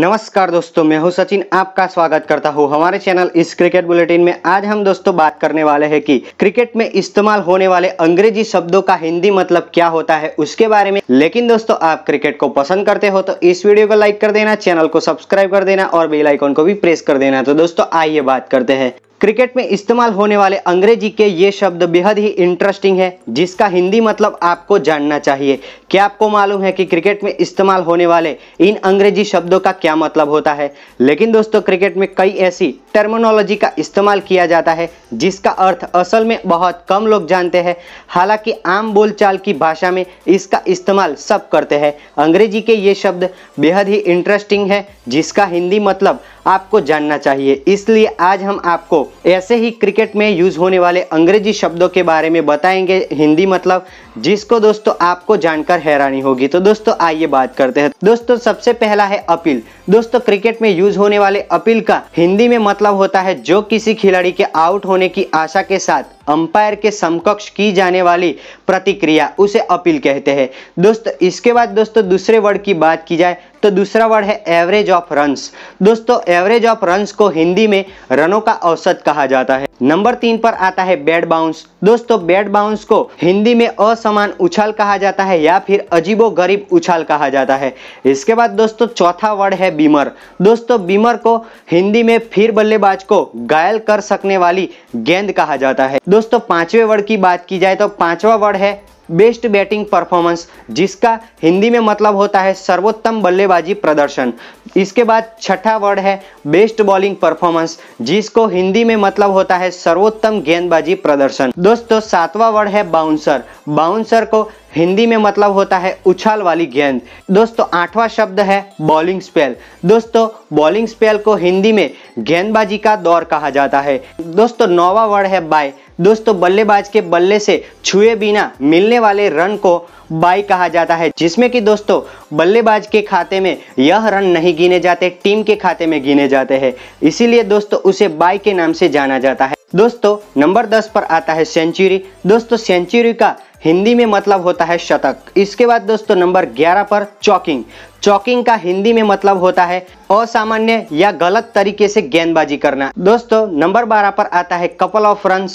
नमस्कार दोस्तों मैं हूं सचिन आपका स्वागत करता हूं हमारे चैनल इस क्रिकेट बुलेटिन में आज हम दोस्तों बात करने वाले हैं कि क्रिकेट में इस्तेमाल होने वाले अंग्रेजी शब्दों का हिंदी मतलब क्या होता है उसके बारे में लेकिन दोस्तों आप क्रिकेट को पसंद करते हो तो इस वीडियो को लाइक कर देना चैनल को सब्सक्राइब कर देना और बेलाइकॉन को भी प्रेस कर देना तो दोस्तों आइए बात करते हैं क्रिकेट में इस्तेमाल होने वाले अंग्रेजी के ये शब्द बेहद ही इंटरेस्टिंग है जिसका हिंदी मतलब आपको जानना चाहिए क्या आपको मालूम है कि क्रिकेट में इस्तेमाल होने वाले इन अंग्रेजी शब्दों का क्या मतलब होता है लेकिन दोस्तों क्रिकेट में कई ऐसी टर्मिनोलॉजी का इस्तेमाल किया जाता है जिसका अर्थ असल में बहुत कम लोग जानते हैं हालांकि आम बोलचाल की भाषा में इसका इस्तेमाल सब करते हैं अंग्रेजी के ये शब्द बेहद ही इंटरेस्टिंग है जिसका हिंदी मतलब आपको जानना चाहिए इसलिए आज हम आपको ऐसे ही क्रिकेट में यूज़ होने वाले अंग्रेजी शब्दों के बारे में बताएंगे हिंदी मतलब जिसको दोस्तों आपको जानकर हैरानी होगी तो दोस्तों आइए बात करते हैं दोस्तों सबसे पहला है अपील दोस्तों क्रिकेट में यूज होने वाले अपील का हिंदी में मतलब होता है जो किसी खिलाड़ी के आउट होने की आशा के साथ अंपायर के समकक्ष की जाने वाली प्रतिक्रिया उसे अपील कहते हैं दोस्तों इसके बाद दोस्तों दूसरे वर्ड की बात की जाए तो दूसरा वर्ड है एवरेज ऑफ रन्स दोस्तों एवरेज ऑफ रन्स को हिंदी में रनों का औसत कहा जाता है नंबर तीन पर आता है बैड बाउंस दोस्तों बैड बाउंस को हिंदी में असमान उछाल कहा जाता है या फिर अजीबो गरीब उछाल कहा जाता है इसके बाद दोस्तों चौथा वर्ड है बीमर दोस्तों बीमर को हिंदी में फिर बल्लेबाज को घायल कर सकने वाली गेंद कहा जाता है दोस्तों पांचवें वर्ड की बात की जाए तो पांचवा वर्ड है बेस्ट बैटिंग परफॉर्मेंस जिसका हिंदी में मतलब होता है सर्वोत्तम बल्लेबाजी प्रदर्शन इसके बाद छठा वर्ड है बेस्ट बॉलिंग परफॉर्मेंस जिसको हिंदी में मतलब होता है सर्वोत्तम गेंदबाजी प्रदर्शन दोस्तों सातवां वर्ड है बाउंसर बाउंसर को हिंदी में मतलब होता है उछाल वाली गेंद दोस्तों आठवां शब्द है बॉलिंग स्पेल दोस्तों बॉलिंग स्पेल को हिंदी में गेंदबाजी का दौर कहा जाता है दोस्तों नौवा वर्ड है बाय दोस्तों बल्लेबाज के बल्ले से छुए बिना मिलने वाले रन को बाई कहा जाता है जिसमें कि दोस्तों बल्लेबाज के खाते में यह रन नहीं गिने जाते टीम के खाते में गिने जाते हैं इसीलिए दोस्तों उसे बाई के नाम से जाना जाता है दोस्तों नंबर 10 पर आता है सेंचुरी दोस्तों सेंचुरी का हिंदी में मतलब होता है शतक इसके बाद दोस्तों नंबर 11 पर चौकिंग चौकिंग का हिंदी में मतलब होता है असामान्य या गलत तरीके से गेंदबाजी करना दोस्तों नंबर 12 पर आता है कपल ऑफ रन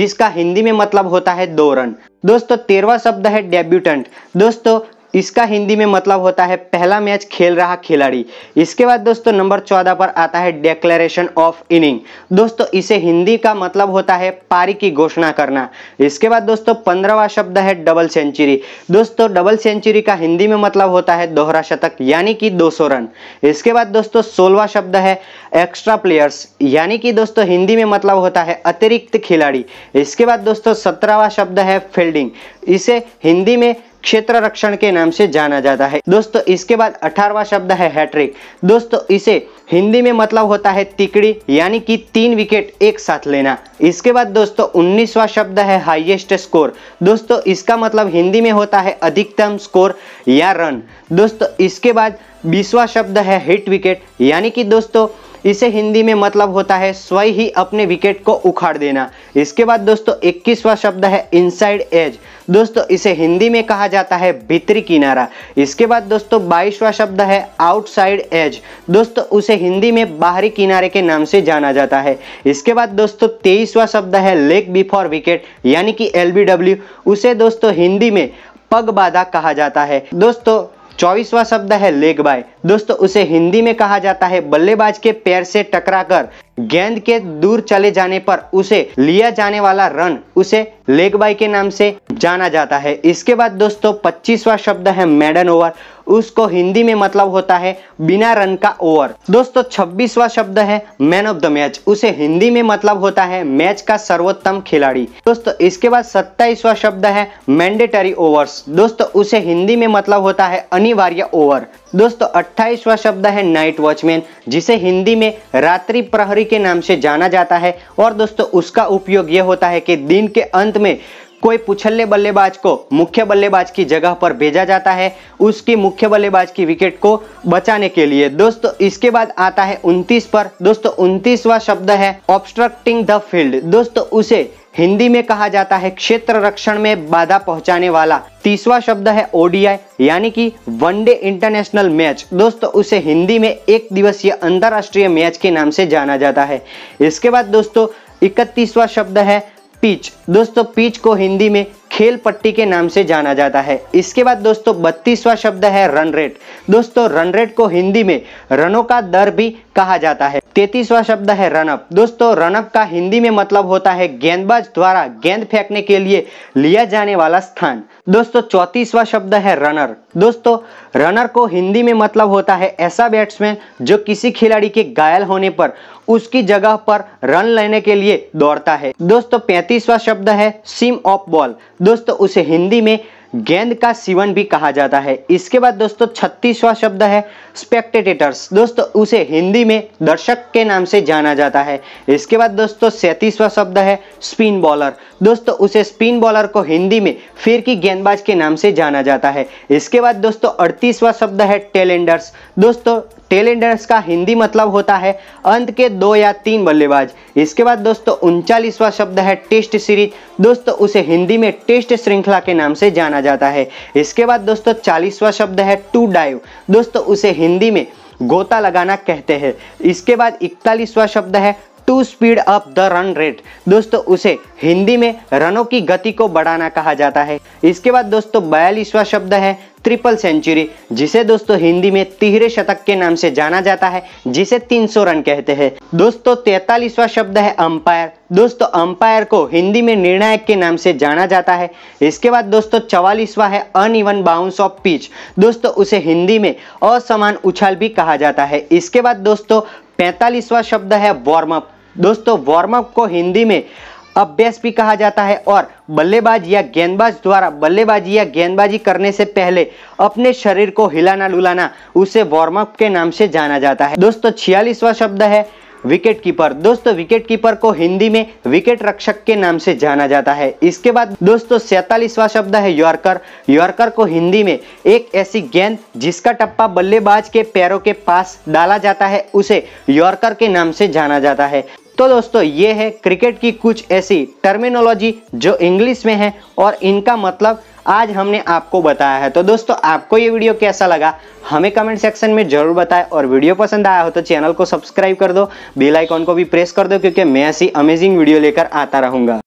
जिसका हिंदी में मतलब होता है दो रन दोस्तों तेरवा शब्द है डेब्यूटेंट दोस्तों इसका हिंदी में मतलब होता है पहला मैच खेल रहा खिलाड़ी इसके बाद दोस्तों नंबर चौदह पर आता है डेक्लेरेशन ऑफ इनिंग दोस्तों इसे हिंदी का मतलब होता है पारी की घोषणा करना इसके बाद दोस्तों पंद्रहवा शब्द है डबल सेंचुरी दोस्तों डबल सेंचुरी का हिंदी में मतलब होता है दोहरा शतक यानी कि दो रन इसके बाद दोस्तों सोलवा शब्द है एक्स्ट्रा प्लेयर्स यानी कि दोस्तों हिंदी में मतलब होता है अतिरिक्त खिलाड़ी इसके बाद दोस्तों सत्रहवा शब्द है फील्डिंग इसे हिंदी में क्षेत्र रक्षण के नाम से जाना जाता है दोस्तों इसके बाद अठारवा शब्द है हैट्रिक दोस्तों इसे हिंदी में मतलब होता है तिकड़ी यानी कि तीन विकेट एक साथ लेना इसके बाद दोस्तों उन्नीसवा शब्द है हाईएस्ट स्कोर दोस्तों इसका मतलब हिंदी में होता है अधिकतम स्कोर या रन दोस्तों इसके बाद बीसवा शब्द है हिट विकेट यानी कि दोस्तों इसे हिंदी में मतलब होता है स्वयं ही अपने विकेट को उखाड़ देना इसके बाद दोस्तों इक्कीसवा शब्द है इनसाइड एज दोस्तों इसे हिंदी में कहा जाता है भित्री किनारा इसके बाद दोस्तों बाईसवा शब्द है आउटसाइड एज दोस्तों उसे हिंदी में बाहरी किनारे के नाम से जाना जाता है इसके बाद दोस्तों तेईसवा शब्द है लेग बिफोर विकेट यानी कि एल उसे दोस्तों हिंदी में पग बाधा कहा जाता है दोस्तों चौबीसवा शब्द है लेग बाय दोस्तों उसे हिंदी में कहा जाता है बल्लेबाज के पैर से टकराकर गेंद के दूर चले जाने पर उसे लिया जाने वाला रन उसे लेग बाय के नाम से जाना जाता है इसके बाद दोस्तों पच्चीसवा शब्द है मैडन ओवर उसको हिंदी में मतलब होता है बिना रन का ओवर दोस्तों छब्बीसवा शब्द है मैन ऑफ द मैच उसे हिंदी में मतलब होता है मैच का सर्वोत्तम खिलाड़ी दोस्तों इसके बाद सत्ताईसवा शब्द है मैंडेटरी ओवर्स दोस्तों उसे हिंदी में मतलब होता है अनिवार्य ओवर दोस्तों अट्ठाईसवा शब्द है नाइट वॉचमैन जिसे हिंदी में रात्रि प्रहरी के नाम से जाना जाता है और दोस्तों उसका उपयोग यह होता है कि दिन के अंत में कोई पुछल्ले बल्लेबाज को मुख्य बल्लेबाज की जगह पर भेजा जाता है उसकी मुख्य बल्लेबाज की विकेट को बचाने के लिए दोस्तों इसके बाद आता है 29 पर दोस्तों 29वां शब्द है ऑब्स्ट्रक्टिंग द फील्ड दोस्तों उसे हिंदी में कहा जाता है क्षेत्र रक्षण में बाधा पहुंचाने वाला तीसवा शब्द है ओडीआई यानी कि वनडे इंटरनेशनल मैच दोस्तों उसे हिंदी में एक दिवसीय अंतर्राष्ट्रीय मैच के नाम से जाना जाता है इसके बाद दोस्तों इकतीसवा शब्द है पिच दोस्तों पिच को हिंदी में खेल पट्टी के नाम से जाना जाता है इसके बाद दोस्तों बत्तीसवा शब्द है रन रेट दोस्तों रन रेट को हिंदी में रनों का दर भी कहा जाता है तैतीसवा शब्द है रनअप दोस्तों रनअप का हिंदी में मतलब होता है गेंदबाज द्वारा गेंद फेंकने के लिए लिया जाने वाला स्थान दोस्तों चौतीसवा शब्द है रनर दोस्तों रनर को हिंदी में मतलब होता है ऐसा बैट्समैन जो किसी खिलाड़ी के घायल होने पर उसकी जगह पर रन लेने के लिए दौड़ता है दोस्तों पैंतीसवा शब्द है सिम ऑफ बॉल दोस्तों उसे हिंदी में गेंद का सीवन भी कहा जाता है इसके बाद दोस्तों छत्तीसवा शब्द है स्पेक्टेटेटर्स दोस्तों उसे हिंदी में दर्शक के नाम से जाना जाता है इसके बाद दोस्तों सैंतीसवा शब्द है स्पिन बॉलर दोस्तों उसे स्पिन बॉलर को हिंदी में फिर की गेंदबाज के नाम से जाना जाता है इसके बाद दोस्तों अड़तीसवा शब्द है टेलेंडर्स दोस्तों टेलेंडर्स का हिंदी मतलब होता है अंत के दो या तीन बल्लेबाज इसके बाद दोस्तों उनचालीसवा शब्द है टेस्ट सीरीज दोस्तों उसे हिंदी में टेस्ट श्रृंखला के नाम से जाना जाता है इसके बाद दोस्तों चालीसवा शब्द है टू डाइव दोस्तों उसे हिंदी में गोता लगाना कहते हैं इसके बाद इकतालीसवा शब्द है to speed up the run rate दोस्तों उसे हिंदी में रनों की गति को बढ़ाना कहा जाता है इसके बाद दोस्तों बयालीसवा शब्द है ट्रिपल सेंचुरी जिसे दोस्तों हिंदी में तिहरे शतक के नाम से जाना जाता है जिसे 300 रन कहते हैं दोस्तों तैतालीसवा शब्द है अंपायर दोस्तों अंपायर को हिंदी में निर्णायक के नाम से जाना जाता है इसके बाद दोस्तों चवालीसवा है अनइवन बाउंस ऑफ पिच दोस्तों उसे हिंदी में असमान उछाल भी कहा जाता है इसके बाद दोस्तों पैंतालीसवा शब्द है वार्म अप दोस्तों वार्म अप को हिंदी में अभ्यास भी कहा जाता है और बल्लेबाज या गेंदबाज द्वारा बल्लेबाजी या गेंदबाजी करने से पहले अपने शरीर को हिलाना डुलाना उसे वार्म अप के नाम से जाना जाता है दोस्तों छियालीसवा शब्द है विकेट कीपर दोस्तों विकेट कीपर को हिंदी में विकेट रक्षक के नाम से जाना जाता है इसके बाद दोस्तों सैतालीसवा शब्द है यॉर्कर यॉर्कर को हिंदी में एक ऐसी गेंद जिसका टप्पा बल्लेबाज के पैरों के पास डाला जाता है उसे यॉर्कर के नाम से जाना जाता है तो दोस्तों ये है क्रिकेट की कुछ ऐसी टर्मिनोलॉजी जो इंग्लिश में है और इनका मतलब आज हमने आपको बताया है तो दोस्तों आपको ये वीडियो कैसा लगा हमें कमेंट सेक्शन में जरूर बताएं और वीडियो पसंद आया हो तो चैनल को सब्सक्राइब कर दो बेल आइकॉन को भी प्रेस कर दो क्योंकि मैं ऐसी अमेजिंग वीडियो लेकर आता रहूंगा